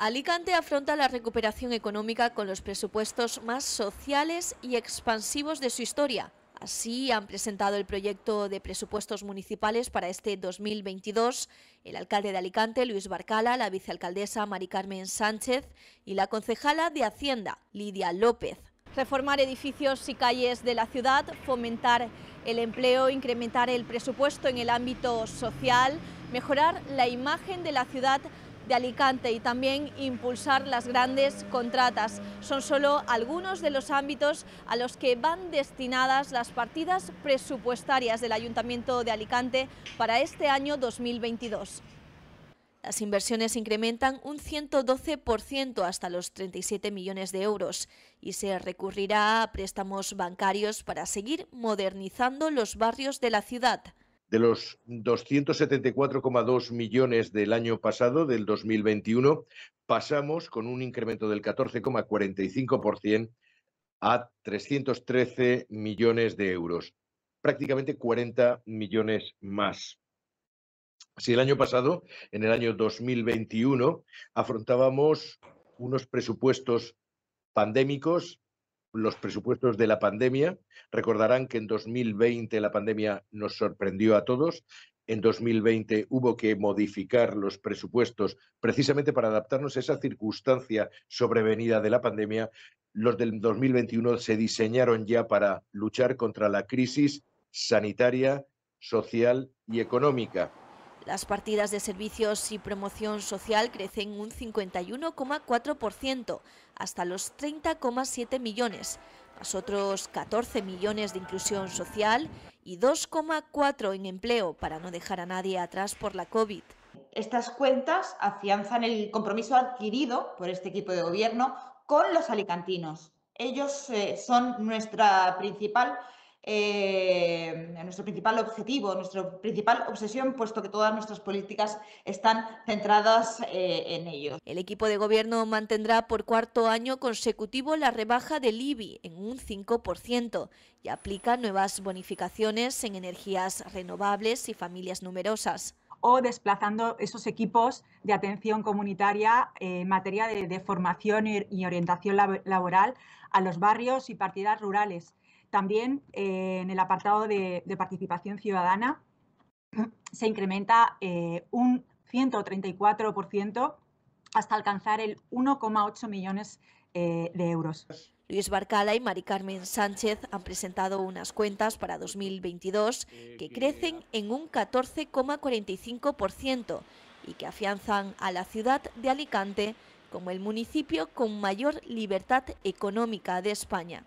Alicante afronta la recuperación económica con los presupuestos más sociales y expansivos de su historia. Así han presentado el proyecto de presupuestos municipales para este 2022 el alcalde de Alicante, Luis Barcala, la vicealcaldesa Mari Carmen Sánchez y la concejala de Hacienda, Lidia López. Reformar edificios y calles de la ciudad, fomentar el empleo, incrementar el presupuesto en el ámbito social, mejorar la imagen de la ciudad de Alicante y también impulsar las grandes contratas. Son solo algunos de los ámbitos a los que van destinadas las partidas presupuestarias del Ayuntamiento de Alicante para este año 2022. Las inversiones incrementan un 112% hasta los 37 millones de euros y se recurrirá a préstamos bancarios para seguir modernizando los barrios de la ciudad de los 274,2 millones del año pasado, del 2021, pasamos con un incremento del 14,45% a 313 millones de euros, prácticamente 40 millones más. Si el año pasado, en el año 2021, afrontábamos unos presupuestos pandémicos los presupuestos de la pandemia. Recordarán que en 2020 la pandemia nos sorprendió a todos. En 2020 hubo que modificar los presupuestos precisamente para adaptarnos a esa circunstancia sobrevenida de la pandemia. Los del 2021 se diseñaron ya para luchar contra la crisis sanitaria, social y económica. Las partidas de servicios y promoción social crecen un 51,4% hasta los 30,7 millones, más otros 14 millones de inclusión social y 2,4 en empleo para no dejar a nadie atrás por la COVID. Estas cuentas afianzan el compromiso adquirido por este equipo de gobierno con los alicantinos. Ellos eh, son nuestra principal eh, nuestro principal objetivo, nuestra principal obsesión, puesto que todas nuestras políticas están centradas eh, en ello. El equipo de gobierno mantendrá por cuarto año consecutivo la rebaja del IBI en un 5% y aplica nuevas bonificaciones en energías renovables y familias numerosas o desplazando esos equipos de atención comunitaria eh, en materia de formación y orientación laboral a los barrios y partidas rurales. También eh, en el apartado de, participación ciudadana se incrementa eh, un 134% hasta alcanzar el 1,8 millones eh, de euros. Luis Barcala y Mari Carmen Sánchez han presentado unas cuentas para 2022 que crecen en un 14,45% y que afianzan a la ciudad de Alicante como el municipio con mayor libertad económica de España.